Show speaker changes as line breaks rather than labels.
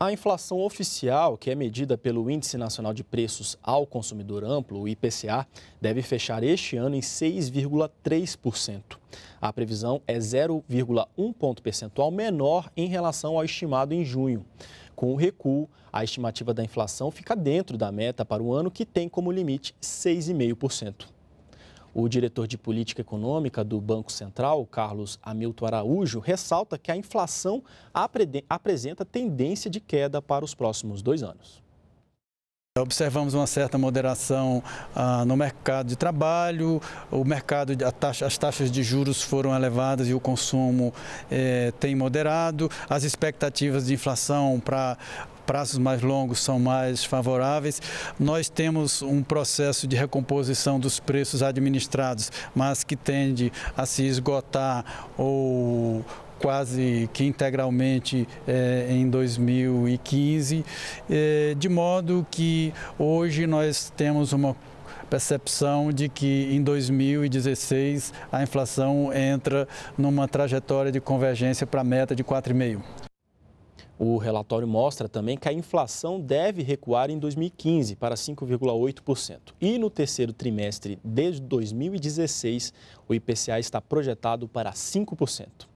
A inflação oficial, que é medida pelo Índice Nacional de Preços ao Consumidor Amplo, o IPCA, deve fechar este ano em 6,3%. A previsão é 0,1 ponto percentual menor em relação ao estimado em junho. Com o recuo, a estimativa da inflação fica dentro da meta para o ano, que tem como limite 6,5%. O diretor de política econômica do Banco Central, Carlos Hamilton Araújo, ressalta que a inflação apresenta tendência de queda para os próximos dois anos.
Observamos uma certa moderação ah, no mercado de trabalho, o mercado, taxa, as taxas de juros foram elevadas e o consumo eh, tem moderado, as expectativas de inflação para prazos mais longos são mais favoráveis. Nós temos um processo de recomposição dos preços administrados, mas que tende a se esgotar ou quase que integralmente eh, em 2015, eh, de modo que hoje nós temos uma percepção de que em 2016 a inflação entra numa trajetória de convergência para a meta de 4,5.
O relatório mostra também que a inflação deve recuar em 2015 para 5,8%. E no terceiro trimestre desde 2016, o IPCA está projetado para 5%.